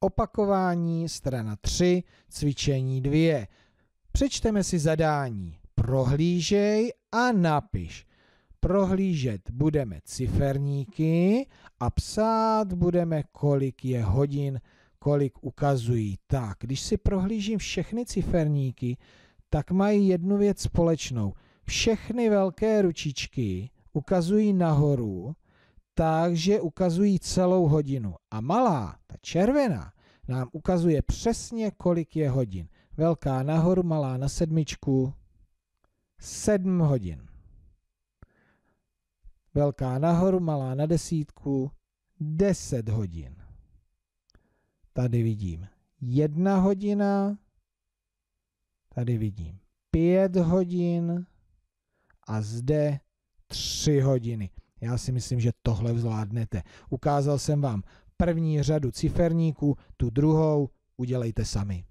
Opakování, strana 3, cvičení 2. Přečteme si zadání. Prohlížej a napiš. Prohlížet budeme ciferníky a psát budeme, kolik je hodin, kolik ukazují. Tak, když si prohlížím všechny ciferníky, tak mají jednu věc společnou. Všechny velké ručičky ukazují nahoru, tak, že ukazují celou hodinu. A malá, ta červená, nám ukazuje přesně, kolik je hodin. Velká nahoru, malá na sedmičku, sedm hodin. Velká nahoru, malá na desítku, deset hodin. Tady vidím jedna hodina, tady vidím pět hodin a zde tři hodiny. Já si myslím, že tohle zvládnete. Ukázal jsem vám první řadu ciferníků, tu druhou udělejte sami.